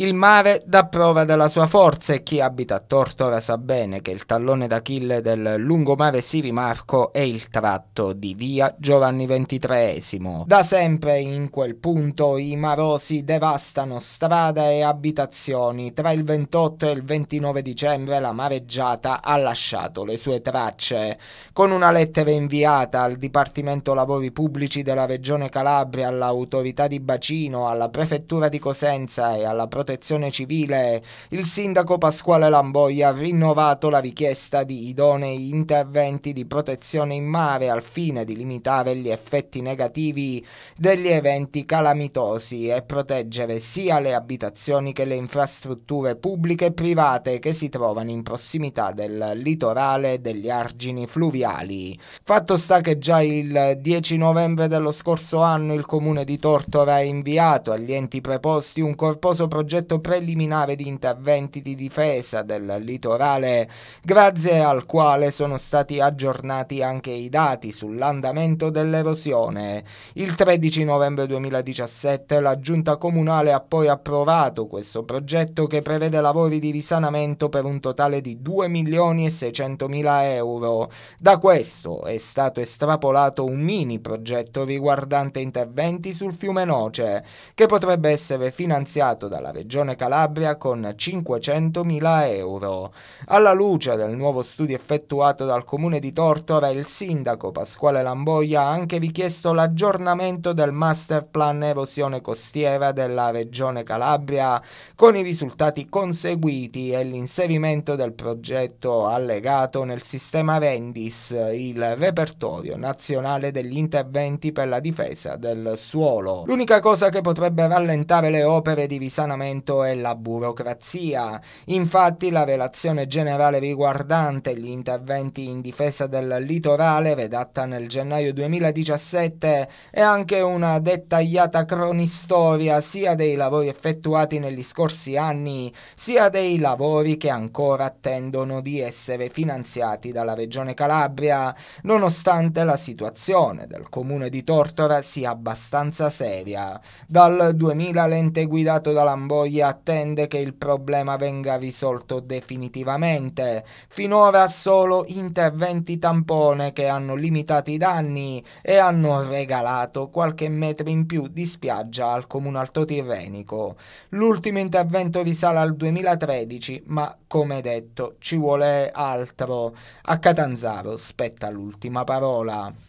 Il mare dà prova della sua forza e chi abita a Tortora sa bene che il tallone d'Achille del lungomare Sirimarco è il tratto di via Giovanni XXIII. Da sempre in quel punto i marosi devastano strada e abitazioni. Tra il 28 e il 29 dicembre la mareggiata ha lasciato le sue tracce. Con una lettera inviata al Dipartimento Lavori Pubblici della Regione Calabria, all'autorità di Bacino, alla Prefettura di Cosenza e alla Protezione protezione civile, il sindaco Pasquale Lamboi ha rinnovato la richiesta di idonei interventi di protezione in mare al fine di limitare gli effetti negativi degli eventi calamitosi e proteggere sia le abitazioni che le infrastrutture pubbliche e private che si trovano in prossimità del litorale degli argini fluviali. Fatto sta che già il 10 novembre dello scorso anno il comune di Tortora ha inviato agli enti preposti un corposo progetto progetto preliminare di interventi di difesa del litorale, grazie al quale sono stati aggiornati anche i dati sull'andamento dell'erosione. Il 13 novembre 2017 la Giunta Comunale ha poi approvato questo progetto che prevede lavori di risanamento per un totale di 2 milioni e 600 mila euro. Da questo è stato estrapolato un mini progetto riguardante interventi sul fiume Noce, che potrebbe essere finanziato dalla Regione Regione Calabria con 500.000 euro. Alla luce del nuovo studio effettuato dal Comune di Tortora, il sindaco Pasquale Lamboia ha anche richiesto l'aggiornamento del master plan erosione costiera della Regione Calabria con i risultati conseguiti e l'inserimento del progetto allegato nel sistema Rendis, il repertorio nazionale degli interventi per la difesa del suolo. L'unica cosa che potrebbe rallentare le opere di risanamento Parlamento e la burocrazia. Infatti la relazione generale riguardante gli interventi in difesa del litorale, redatta nel gennaio 2017, è anche una dettagliata cronistoria sia dei lavori effettuati negli scorsi anni, sia dei lavori che ancora attendono di essere finanziati dalla Regione Calabria, nonostante la situazione del comune di Tortora sia abbastanza seria. Dal 2000 l'ente guidato da Lamboni poi attende che il problema venga risolto definitivamente. Finora solo interventi tampone che hanno limitato i danni e hanno regalato qualche metro in più di spiaggia al comune alto tirrenico. L'ultimo intervento risale al 2013, ma come detto ci vuole altro. A Catanzaro spetta l'ultima parola.